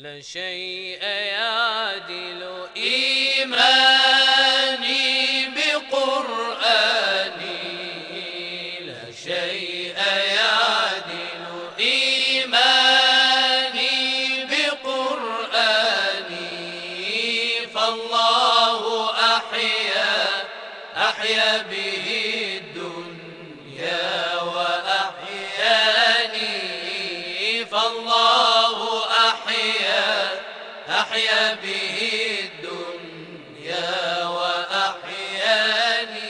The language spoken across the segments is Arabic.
لا شيء يعدل إيمان به الدنيا وأحياني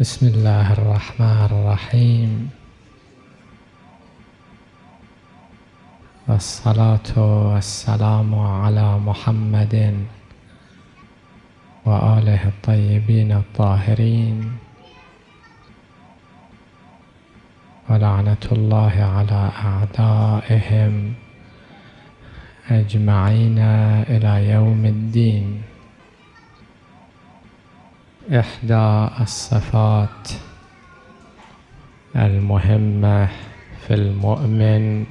بسم الله الرحمن الرحيم والصلاة والسلام على محمد وآله الطيبين الطاهرين ولعنة الله على أعدائهم أجمعين إلى يوم الدين إحدى الصفات المهمة في المؤمن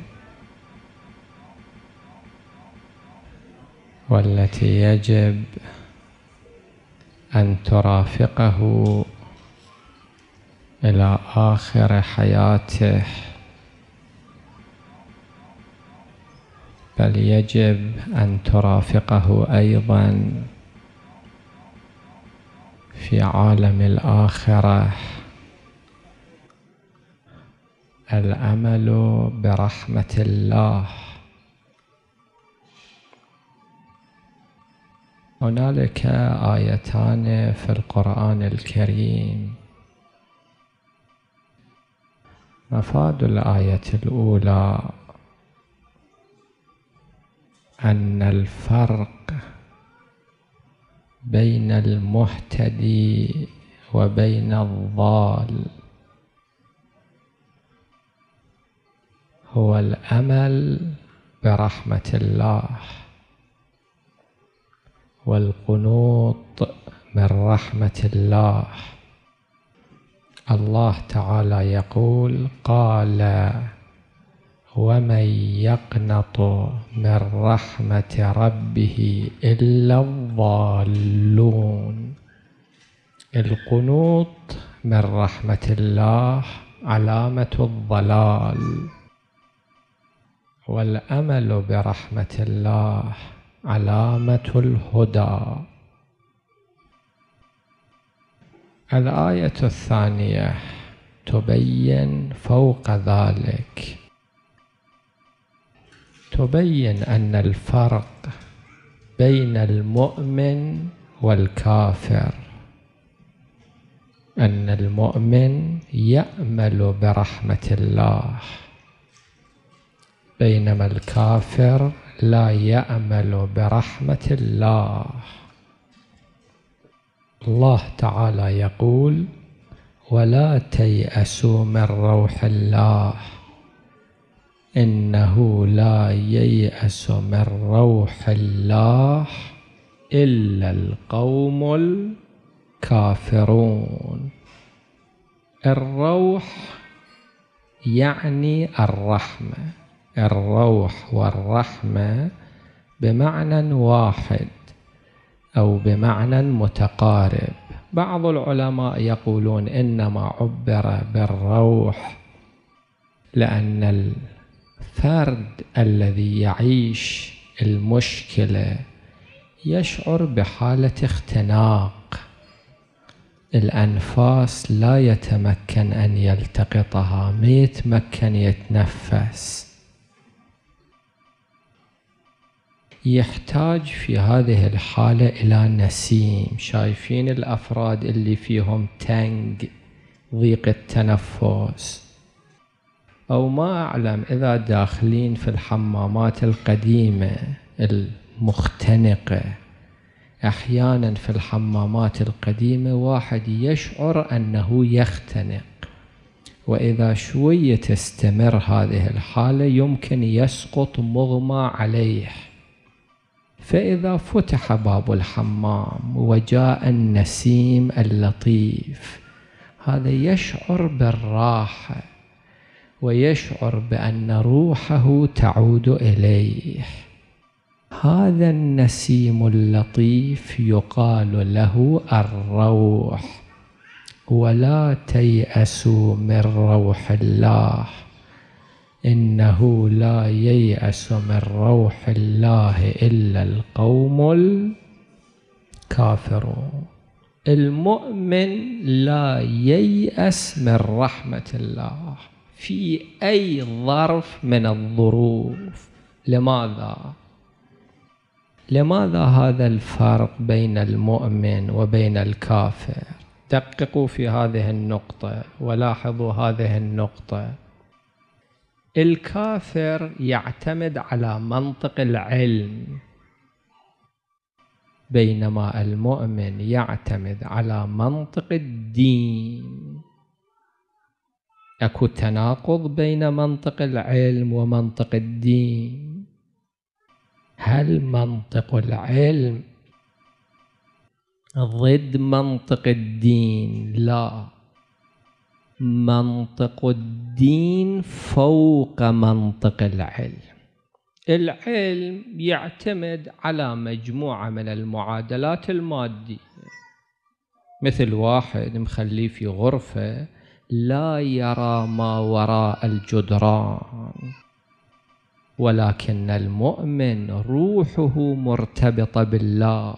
والتي يجب أن ترافقه إلى آخر حياته بل يجب أن ترافقه أيضا في عالم الآخرة الأمل برحمة الله هنالك آيتان في القرآن الكريم مفاد الآية الأولى أن الفرق بين المهتدي وبين الضال هو الأمل برحمة الله والقنوط من رحمة الله الله تعالى يقول قال ومن يقنط من رحمة ربه إلا الضالون القنوط من رحمة الله علامة الضلال والأمل برحمة الله علامة الهدى الآية الثانية تبين فوق ذلك تبين أن الفرق بين المؤمن والكافر أن المؤمن يأمل برحمة الله بينما الكافر لا يأمل برحمة الله الله تعالى يقول ولا تيأسوا من روح الله إنه لا ييأس من روح الله إلا القوم الكافرون الروح يعني الرحمة الروح والرحمة بمعنى واحد أو بمعنى متقارب بعض العلماء يقولون إنما عبر بالروح لأن الفرد الذي يعيش المشكله يشعر بحاله اختناق الانفاس لا يتمكن ان يلتقطها ما يتمكن يتنفس يحتاج في هذه الحاله الى نسيم شايفين الافراد اللي فيهم تنج ضيق التنفس أو ما أعلم إذا داخلين في الحمامات القديمة المختنقة أحيانا في الحمامات القديمة واحد يشعر أنه يختنق وإذا شوية تستمر هذه الحالة يمكن يسقط مغمى عليه فإذا فتح باب الحمام وجاء النسيم اللطيف هذا يشعر بالراحة ويشعر بأن روحه تعود إليه هذا النسيم اللطيف يقال له الروح ولا تيأسوا من روح الله إنه لا ييأس من روح الله إلا القوم الكافرون المؤمن لا ييأس من رحمة الله في أي ظرف من الظروف لماذا؟ لماذا هذا الفرق بين المؤمن وبين الكافر؟ دققوا في هذه النقطة ولاحظوا هذه النقطة الكافر يعتمد على منطق العلم بينما المؤمن يعتمد على منطق الدين اكو تناقض بين منطق العلم ومنطق الدين هل منطق العلم ضد منطق الدين لا منطق الدين فوق منطق العلم العلم يعتمد على مجموعة من المعادلات المادية مثل واحد مخليه في غرفة لا يرى ما وراء الجدران ولكن المؤمن روحه مرتبطه بالله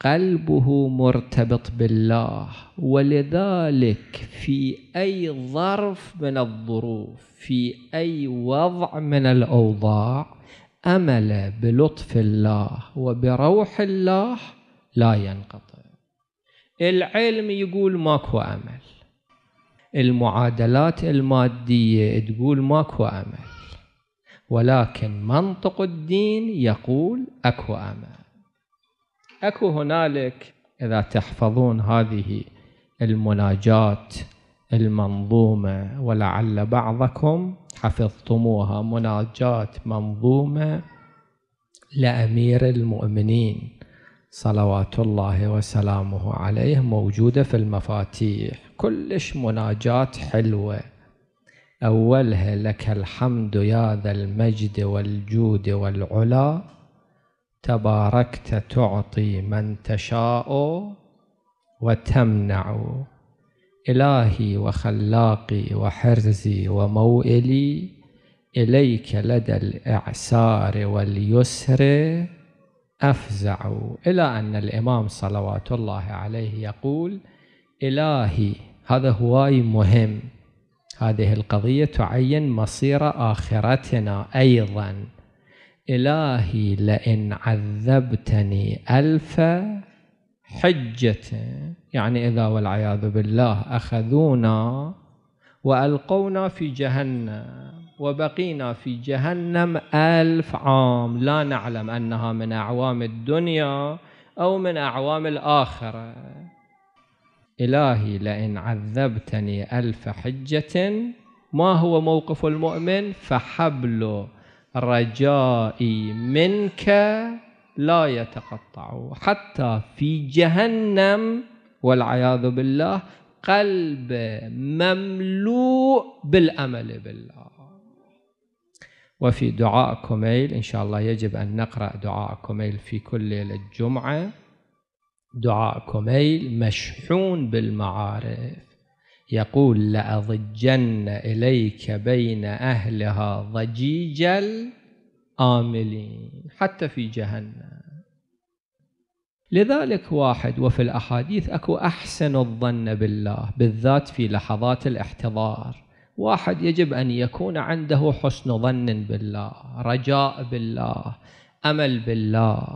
قلبه مرتبط بالله ولذلك في اي ظرف من الظروف في اي وضع من الاوضاع امل بلطف الله وبروح الله لا ينقطع العلم يقول ماكو امل المعادلات المادية تقول ماكو أمل ولكن منطق الدين يقول أكو أمل أكو هنالك إذا تحفظون هذه المناجات المنظومة ولعل بعضكم حفظتموها مناجات منظومة لأمير المؤمنين صلوات الله وسلامه عليه موجودة في المفاتيح كلش مناجات حلوة أولها لك الحمد يا ذا المجد والجود والعلا تباركت تعطي من تشاء وتمنع إلهي وخلاقي وحرزي وموئلي إليك لدى الإعسار واليسر أفزعوا إلى أن الإمام صلوات الله عليه يقول إلهي هذا هواي مهم هذه القضية تعين مصير آخرتنا أيضا إلهي لئن عذبتني ألف حجة يعني إذا والعياذ بالله أخذونا وألقونا في جهنم وبقينا في جهنم ألف عام لا نعلم أنها من أعوام الدنيا أو من أعوام الآخرة إلهي لئن عذبتني ألف حجة ما هو موقف المؤمن فحبل رجائي منك لا يتقطع حتى في جهنم والعياذ بالله قلب مملوء بالأمل بالله وفي دعاء كوميل إن شاء الله يجب أن نقرأ دعاء كوميل في كل ليلة جمعة دعاء كوميل مشحون بالمعارف يقول لأضجن إليك بين أهلها ضجيج الآملين حتى في جهنم لذلك واحد وفي الأحاديث أكو أحسن الظن بالله بالذات في لحظات الاحتضار واحد يجب أن يكون عنده حسن ظن بالله رجاء بالله أمل بالله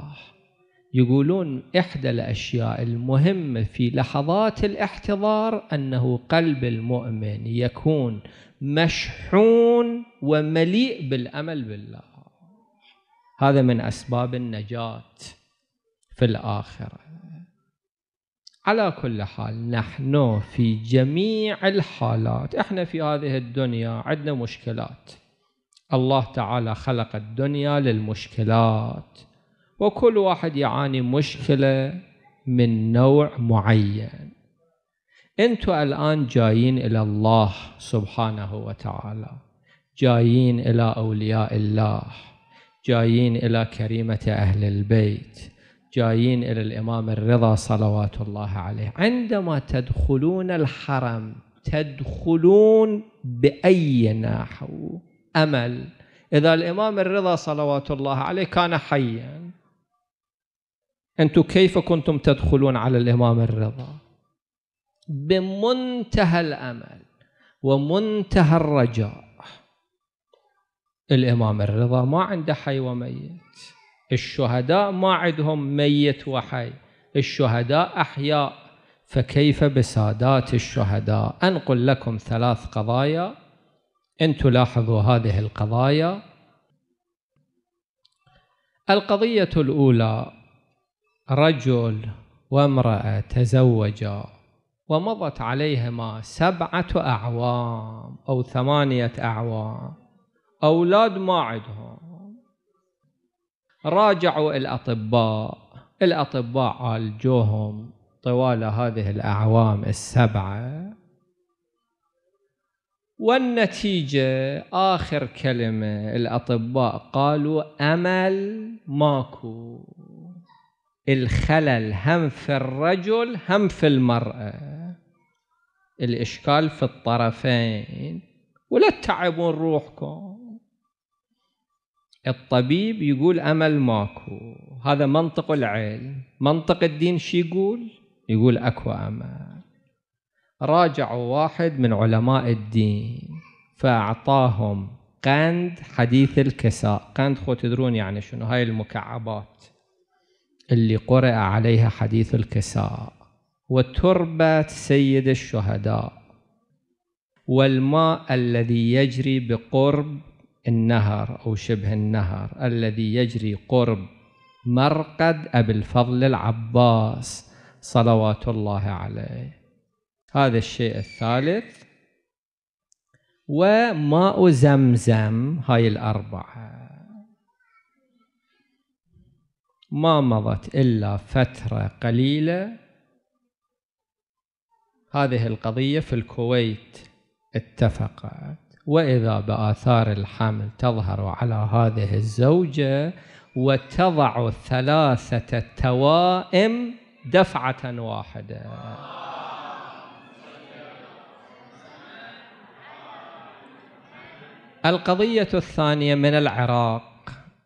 يقولون إحدى الأشياء المهمة في لحظات الاحتضار أنه قلب المؤمن يكون مشحون ومليء بالأمل بالله هذا من أسباب النجاة في الآخرة على كل حال نحن في جميع الحالات احنا في هذه الدنيا عندنا مشكلات الله تعالى خلق الدنيا للمشكلات وكل واحد يعاني مشكلة من نوع معين انتوا الآن جايين إلى الله سبحانه وتعالى جايين إلى أولياء الله جايين إلى كريمة أهل البيت جايين إلى الإمام الرضا صلوات الله عليه عندما تدخلون الحرم تدخلون بأي نحو أمل إذا الإمام الرضا صلوات الله عليه كان حيا أنتم كيف كنتم تدخلون على الإمام الرضا بمنتهى الأمل ومنتهى الرجاء الإمام الرضا ما عنده حي وميت الشهداء ما عندهم ميت وحي الشهداء أحياء فكيف بسادات الشهداء أنقل لكم ثلاث قضايا إن تلاحظوا هذه القضايا القضية الأولى رجل وامرأة تزوجا ومضت عليهما سبعة أعوام أو ثمانية أعوام أولاد ما عندهم راجعوا الأطباء الأطباء عالجوهم طوال هذه الأعوام السبعة والنتيجة آخر كلمة الأطباء قالوا أمل ماكو الخلل هم في الرجل هم في المرأة الإشكال في الطرفين ولا تتعبون روحكم الطبيب يقول امل ماكو هذا منطق العلم منطق الدين شي يقول يقول اكو امل راجعوا واحد من علماء الدين فاعطاهم قند حديث الكساء قند خو تدرون يعني شنو هاي المكعبات اللي قرأ عليها حديث الكساء وتربة سيد الشهداء والماء الذي يجري بقرب النهر أو شبه النهر الذي يجري قرب مرقد أبي الفضل العباس صلوات الله عليه هذا الشيء الثالث وماء زمزم هاي الأربعة ما مضت إلا فترة قليلة هذه القضية في الكويت اتفقت وإذا بآثار الحمل تظهر على هذه الزوجة وتضع ثلاثة توائم دفعة واحدة القضية الثانية من العراق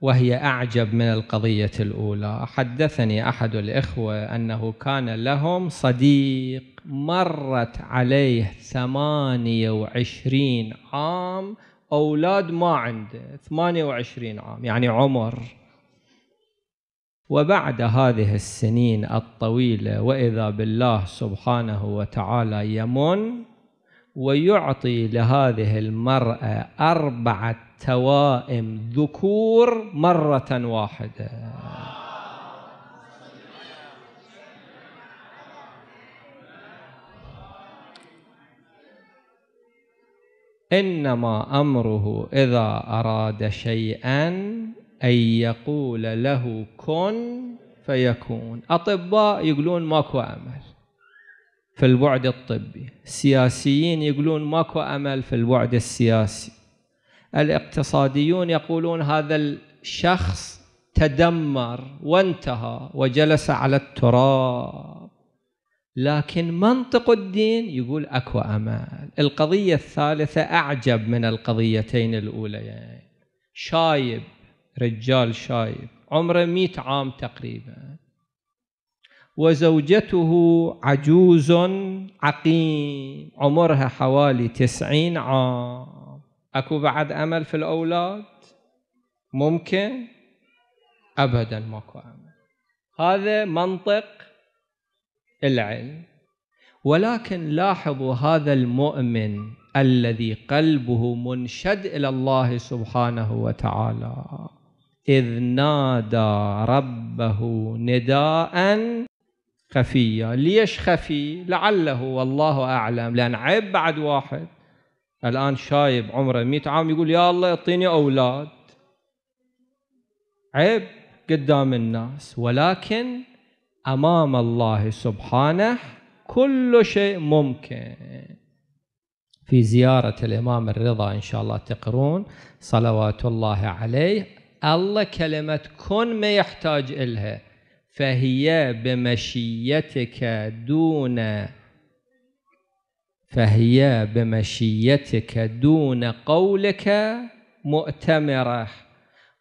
وهي أعجب من القضية الأولى حدثني أحد الإخوة أنه كان لهم صديق مرت عليه ثمانية وعشرين عام أولاد ما عنده ثمانية وعشرين عام يعني عمر وبعد هذه السنين الطويلة وإذا بالله سبحانه وتعالى يمن ويعطي لهذه المرأة أربعة توائم ذكور مرة واحدة إنما أمره إذا أراد شيئا أن يقول له كن فيكون أطباء يقولون ماكو أمل في البعد الطبي السياسيين يقولون ماكو أمل في البعد السياسي الاقتصاديون يقولون هذا الشخص تدمر وانتهى وجلس على التراب لكن منطق الدين يقول اكو امل القضيه الثالثه اعجب من القضيتين الاوليين يعني شايب رجال شايب عمره 100 عام تقريبا وزوجته عجوز عقيم عمرها حوالي 90 عام اكو بعد امل في الاولاد ممكن ابدا ماكو امل هذا منطق العلم ولكن لاحظوا هذا المؤمن الذي قلبه منشد الى الله سبحانه وتعالى اذ نادى ربه نداء خفيا ليش خفي لعله والله اعلم لان عيب بعد واحد الآن شايب عمره 100 عام يقول يا الله اعطيني أولاد عيب قدام الناس ولكن أمام الله سبحانه كل شيء ممكن في زيارة الإمام الرضا إن شاء الله تقرون صلوات الله عليه الله كلمة كن ما يحتاج إلها فهي بمشيتك دون فهي بمشيتك دون قولك مؤتمره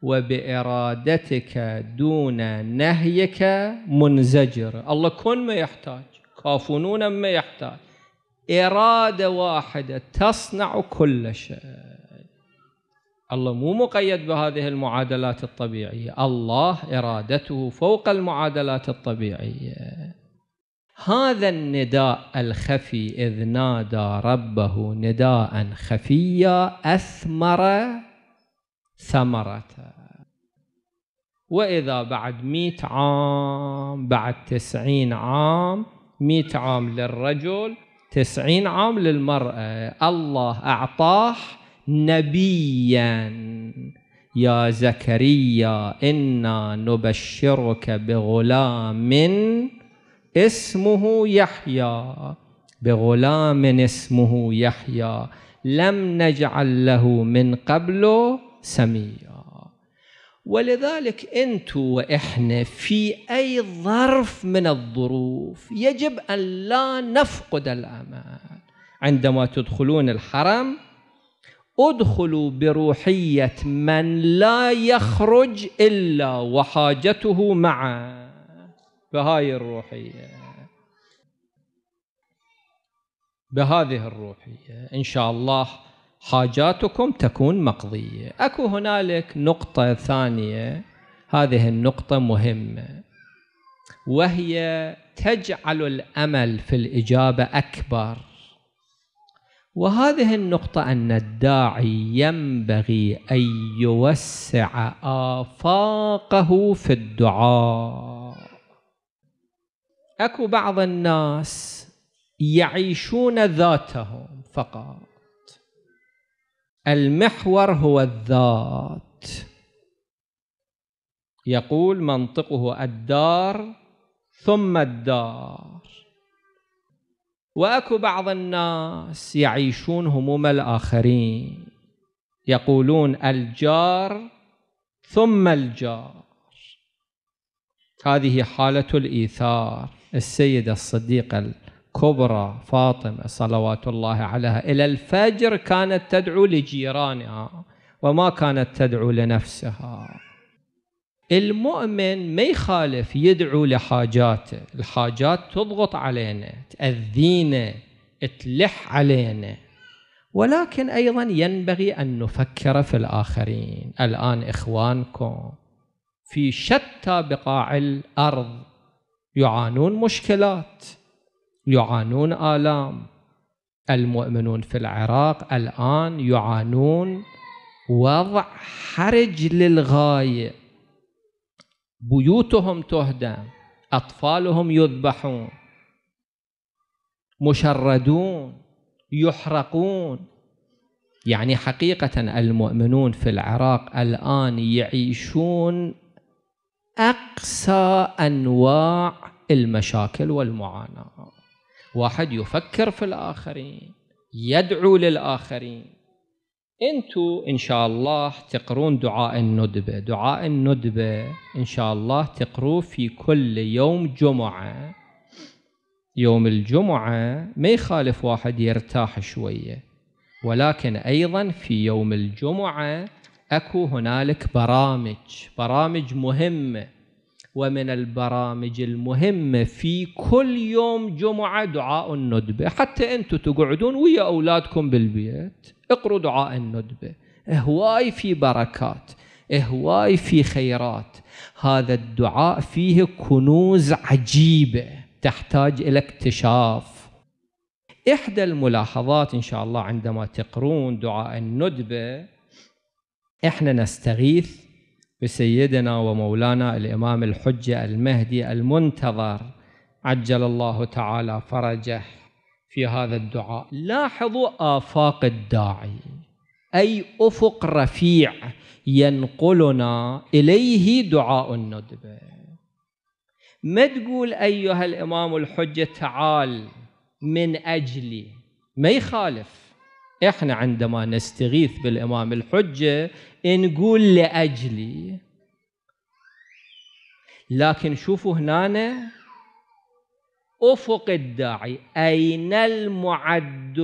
وبارادتك دون نهيك منزجر الله كن ما يحتاج كافنون ما يحتاج اراده واحده تصنع كل شيء الله مو مقيد بهذه المعادلات الطبيعيه الله ارادته فوق المعادلات الطبيعيه هذا النداء الخفي إذ نادى ربه نداء خفيا أثمر ثمرة وإذا بعد مئة عام بعد تسعين عام مئة عام للرجل تسعين عام للمرأة الله أعطاه نبيا يا زكريا إنا نبشرك بغلام اسمه يحيى بغلام اسمه يحيى لم نجعل له من قبل سميا ولذلك انتم واحنا في اي ظرف من الظروف يجب ان لا نفقد الامان عندما تدخلون الحرم ادخلوا بروحيه من لا يخرج الا وحاجته معه بهاي الروحية بهذه الروحية إن شاء الله حاجاتكم تكون مقضية أكو هنالك نقطة ثانية هذه النقطة مهمة وهي تجعل الأمل في الإجابة أكبر وهذه النقطة أن الداعي ينبغي أن يوسع آفاقه في الدعاء اكو بعض الناس يعيشون ذاتهم فقط المحور هو الذات يقول منطقه الدار ثم الدار واكو بعض الناس يعيشون هموم الاخرين يقولون الجار ثم الجار هذه حاله الايثار السيدة الصديقة الكبرى فاطمة صلوات الله عليها إلى الفجر كانت تدعو لجيرانها وما كانت تدعو لنفسها المؤمن ما يخالف يدعو لحاجاته الحاجات تضغط علينا تأذينا تلح علينا ولكن أيضا ينبغي أن نفكر في الآخرين الآن إخوانكم في شتى بقاع الأرض يعانون مشكلات يعانون آلام المؤمنون في العراق الآن يعانون وضع حرج للغاية بيوتهم تهدم أطفالهم يذبحون مشردون يحرقون يعني حقيقة المؤمنون في العراق الآن يعيشون أقسى أنواع المشاكل والمعاناة واحد يفكر في الآخرين يدعو للآخرين انتو ان شاء الله تقرون دعاء الندبه دعاء الندبه ان شاء الله تقروه في كل يوم جمعه يوم الجمعه ما يخالف واحد يرتاح شويه ولكن ايضا في يوم الجمعه اكو هنالك برامج برامج مهمه ومن البرامج المهمه في كل يوم جمعه دعاء الندبه حتى انتم تقعدون ويا اولادكم بالبيت اقروا دعاء الندبه هواي في بركات هواي في خيرات هذا الدعاء فيه كنوز عجيبه تحتاج الى اكتشاف احدى الملاحظات ان شاء الله عندما تقرون دعاء الندبه احنا نستغيث بسيدنا ومولانا الامام الحجه المهدي المنتظر عجل الله تعالى فرجه في هذا الدعاء لاحظوا آفاق الداعي أي أفق رفيع ينقلنا إليه دعاء الندبة ما تقول أيها الإمام الحجة تعال من أجلي ما يخالف احنا عندما نستغيث بالامام الحجه نقول لاجلي لكن شوفوا هنا افق الداعي اين المعد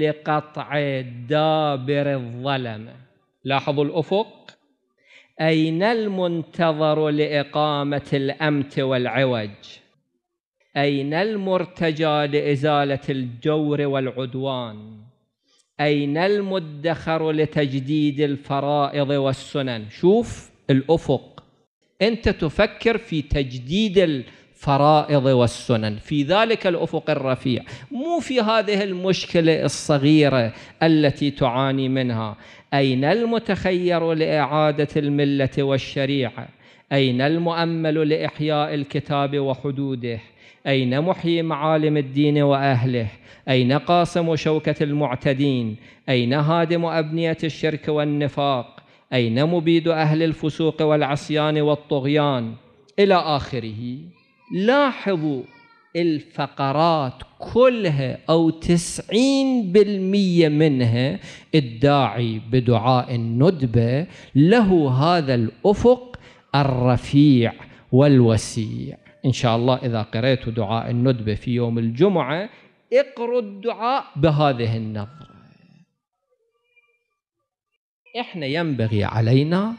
لقطع دابر الظلمه لاحظوا الافق اين المنتظر لاقامه الامت والعوج اين المرتجى لازاله الجور والعدوان أين المدخر لتجديد الفرائض والسنن شوف الأفق أنت تفكر في تجديد الفرائض والسنن في ذلك الأفق الرفيع مو في هذه المشكلة الصغيرة التي تعاني منها أين المتخير لإعادة الملة والشريعة أين المؤمل لإحياء الكتاب وحدوده أين محيي معالم الدين وأهله أين قاسم شوكة المعتدين أين هادم أبنية الشرك والنفاق أين مبيد أهل الفسوق والعصيان والطغيان إلى آخره لاحظوا الفقرات كلها أو تسعين بالمية منها الداعي بدعاء الندبة له هذا الأفق الرفيع والوسيع إن شاء الله إذا قرأت دعاء الندبة في يوم الجمعة اقروا الدعاء بهذه النظرة احنا ينبغي علينا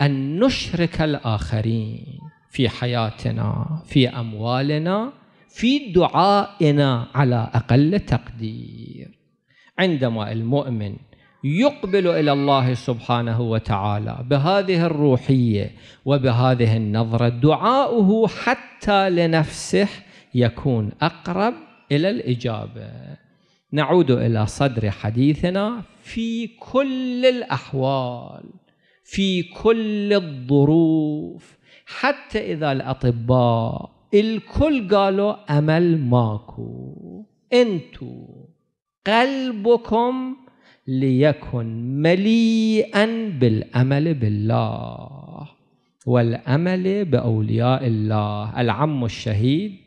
أن نشرك الآخرين في حياتنا في أموالنا في دعائنا على أقل تقدير عندما المؤمن يقبل إلى الله سبحانه وتعالى بهذه الروحية وبهذه النظرة دعاؤه حتى لنفسه يكون أقرب إلى الإجابة نعود إلى صدر حديثنا في كل الأحوال في كل الظروف حتى إذا الأطباء الكل قالوا أمل ماكو أنتو قلبكم ليكن مليئا بالأمل بالله والأمل بأولياء الله العم الشهيد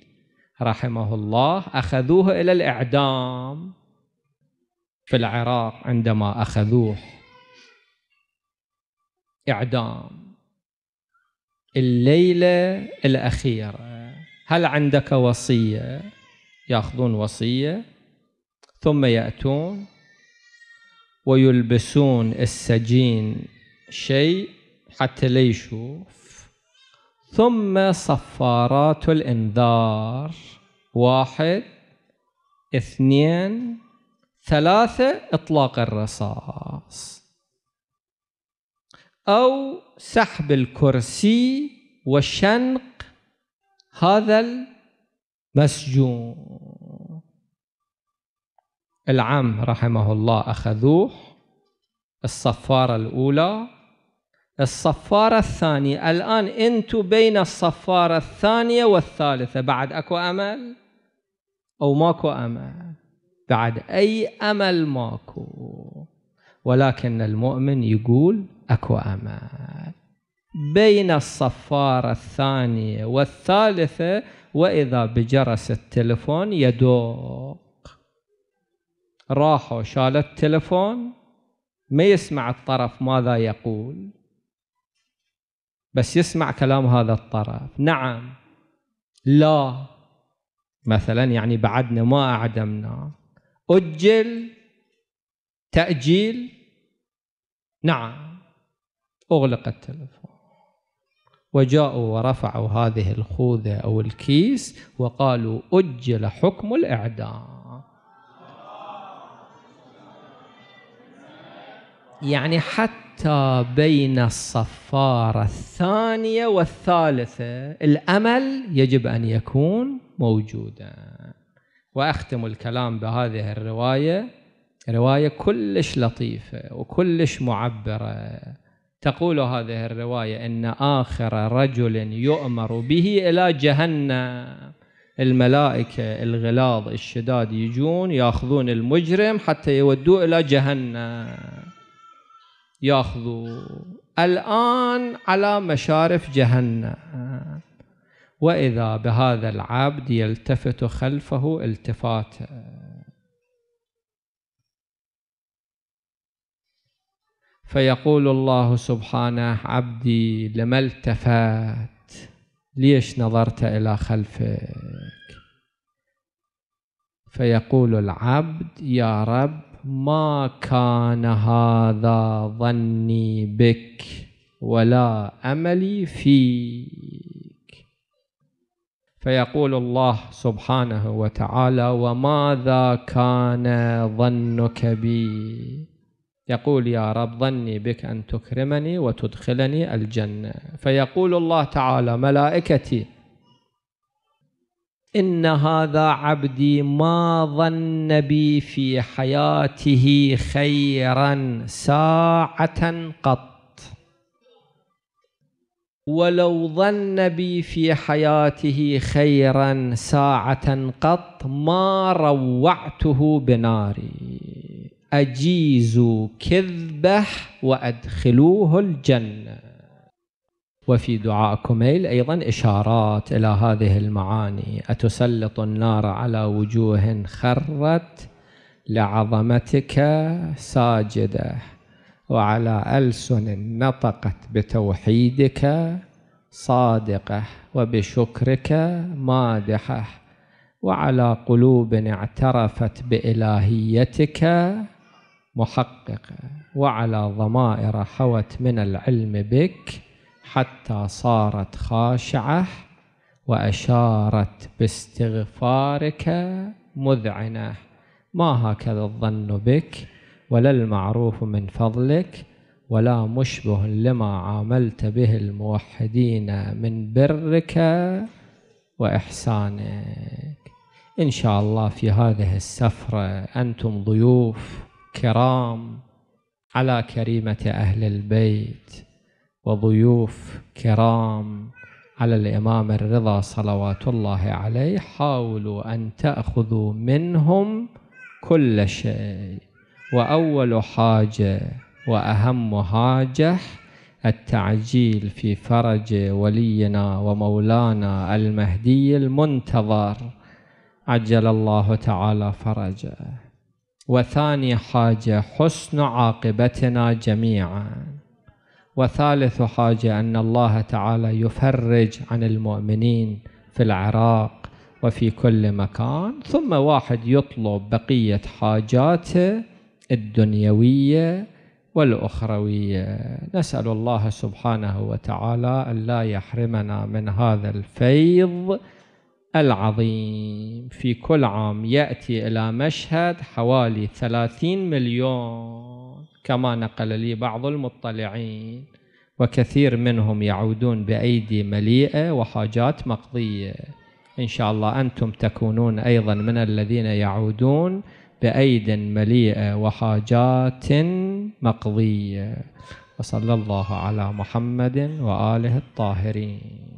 رحمه الله اخذوه الى الاعدام في العراق عندما اخذوه اعدام الليله الاخيره هل عندك وصيه ياخذون وصيه ثم ياتون ويلبسون السجين شيء حتى لا يشوف ثم صفارات الإنذار واحد اثنين ثلاثة إطلاق الرصاص أو سحب الكرسي وشنق هذا المسجون العم رحمه الله أخذوه الصفارة الأولى الصفارة الثانية الآن أنتم بين الصفارة الثانية والثالثة بعد أكو أمل أو ماكو أمل بعد أي أمل ماكو ولكن المؤمن يقول أكو أمل بين الصفارة الثانية والثالثة وإذا بجرس التلفون يدوق راحوا شال التلفون ما يسمع الطرف ماذا يقول بس يسمع كلام هذا الطرف نعم لا مثلا يعني بعدنا ما أعدمنا أجل تأجيل نعم أغلق التلفون وجاءوا ورفعوا هذه الخوذة أو الكيس وقالوا أجل حكم الإعدام يعني حتى بين الصفارة الثانية والثالثة الأمل يجب أن يكون موجودا وأختم الكلام بهذه الرواية رواية كلش لطيفة وكلش معبرة تقول هذه الرواية إن آخر رجل يؤمر به إلى جهنم الملائكة الغلاظ الشداد يجون ياخذون المجرم حتى يودوه إلى جهنم ياخذوا الآن على مشارف جهنم وإذا بهذا العبد يلتفت خلفه التفاتا فيقول الله سبحانه عبدي لما التفت ليش نظرت إلى خلفك فيقول العبد يا رب ما كان هذا ظني بك ولا املي فيك فيقول الله سبحانه وتعالى وماذا كان ظنك بي يقول يا رب ظني بك ان تكرمني وتدخلني الجنه فيقول الله تعالى ملائكتي إن هذا عبدي ما ظن بي في حياته خيرا ساعة قط ولو ظن بي في حياته خيرا ساعة قط ما روعته بناري أجيزوا كذبه وأدخلوه الجنة وفي دعاء كوميل أيضا إشارات إلى هذه المعاني أتسلط النار على وجوه خرت لعظمتك ساجدة وعلى ألسن نطقت بتوحيدك صادقة وبشكرك مادحة وعلى قلوب اعترفت بإلهيتك محققة وعلى ضمائر حوت من العلم بك حتى صارت خاشعة وأشارت باستغفارك مذعنة ما هكذا الظن بك ولا المعروف من فضلك ولا مشبه لما عاملت به الموحدين من برك وإحسانك إن شاء الله في هذه السفرة أنتم ضيوف كرام على كريمة أهل البيت وضيوف كرام على الإمام الرضا صلوات الله عليه حاولوا أن تأخذوا منهم كل شيء وأول حاجة وأهم حاجة التعجيل في فرج ولينا ومولانا المهدي المنتظر عجل الله تعالى فرجه وثاني حاجة حسن عاقبتنا جميعا وثالث حاجة أن الله تعالى يفرج عن المؤمنين في العراق وفي كل مكان ثم واحد يطلب بقية حاجاته الدنيوية والأخروية نسأل الله سبحانه وتعالى أن لا يحرمنا من هذا الفيض العظيم في كل عام يأتي إلى مشهد حوالي ثلاثين مليون كما نقل لي بعض المطلعين وكثير منهم يعودون بأيدي مليئة وحاجات مقضية إن شاء الله أنتم تكونون أيضا من الذين يعودون بأيد مليئة وحاجات مقضية وصلى الله على محمد وآله الطاهرين